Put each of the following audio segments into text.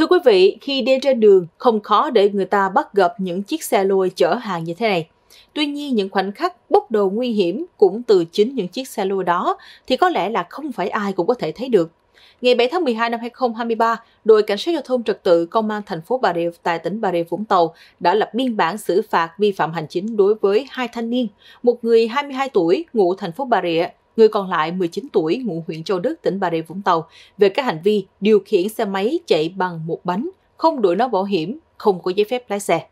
Thưa quý vị, khi đi trên đường, không khó để người ta bắt gặp những chiếc xe lôi chở hàng như thế này. Tuy nhiên, những khoảnh khắc bốc đầu nguy hiểm cũng từ chính những chiếc xe lôi đó thì có lẽ là không phải ai cũng có thể thấy được. Ngày 7 tháng 12 năm 2023, đội cảnh sát giao thông trật tự công an thành phố Bà Rịa tại tỉnh Bà Rịa Vũng Tàu đã lập biên bản xử phạt vi phạm hành chính đối với hai thanh niên, một người 22 tuổi ngụ thành phố Bà Rịa người còn lại 19 tuổi ngụ huyện Châu Đức, tỉnh Bà Rịa Vũng Tàu về các hành vi điều khiển xe máy chạy bằng một bánh, không đổi nón bảo hiểm, không có giấy phép lái xe.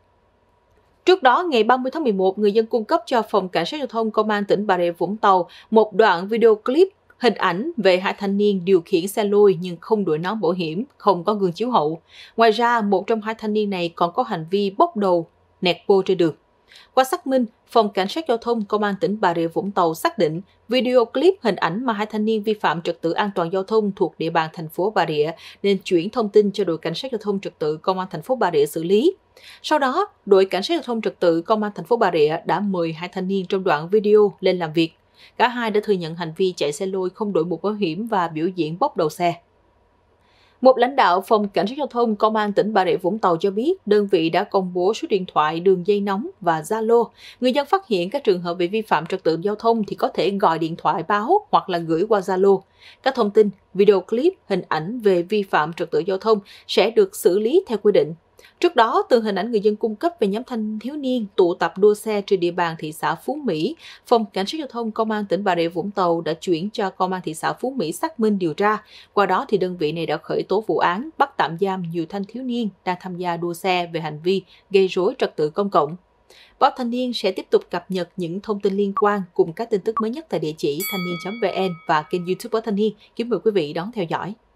Trước đó, ngày 30 tháng 11, người dân cung cấp cho Phòng Cảnh sát Giao thông Công an tỉnh Bà Rịa Vũng Tàu một đoạn video clip hình ảnh về hai thanh niên điều khiển xe lôi nhưng không đội nón bảo hiểm, không có gương chiếu hậu. Ngoài ra, một trong hai thanh niên này còn có hành vi bốc đầu, nẹt bô trên đường. Qua xác minh, Phòng Cảnh sát Giao thông Công an tỉnh Bà Rịa Vũng Tàu xác định video clip hình ảnh mà hai thanh niên vi phạm trật tự an toàn giao thông thuộc địa bàn thành phố Bà Rịa nên chuyển thông tin cho đội Cảnh sát Giao thông trật tự Công an thành phố Bà Rịa xử lý. Sau đó, đội Cảnh sát Giao thông trật tự Công an thành phố Bà Rịa đã mời hai thanh niên trong đoạn video lên làm việc. Cả hai đã thừa nhận hành vi chạy xe lôi không đội mũ bảo hiểm và biểu diễn bốc đầu xe. Một lãnh đạo phòng cảnh sát giao thông công an tỉnh Bà Rịa Vũng Tàu cho biết, đơn vị đã công bố số điện thoại, đường dây nóng và Zalo. Người dân phát hiện các trường hợp bị vi phạm trật tự giao thông thì có thể gọi điện thoại báo hoặc là gửi qua Zalo. Các thông tin, video clip, hình ảnh về vi phạm trật tự giao thông sẽ được xử lý theo quy định Trước đó, từ hình ảnh người dân cung cấp về nhóm thanh thiếu niên tụ tập đua xe trên địa bàn thị xã Phú Mỹ, Phòng Cảnh sát Giao thông Công an tỉnh Bà Rịa Vũng Tàu đã chuyển cho Công an thị xã Phú Mỹ xác minh điều tra. Qua đó, thì đơn vị này đã khởi tố vụ án, bắt tạm giam nhiều thanh thiếu niên đang tham gia đua xe về hành vi gây rối trật tự công cộng. Báo Thanh niên sẽ tiếp tục cập nhật những thông tin liên quan cùng các tin tức mới nhất tại địa chỉ thanh niên.vn và kênh youtube Báo Thanh niên. Kính mời quý vị đón theo dõi.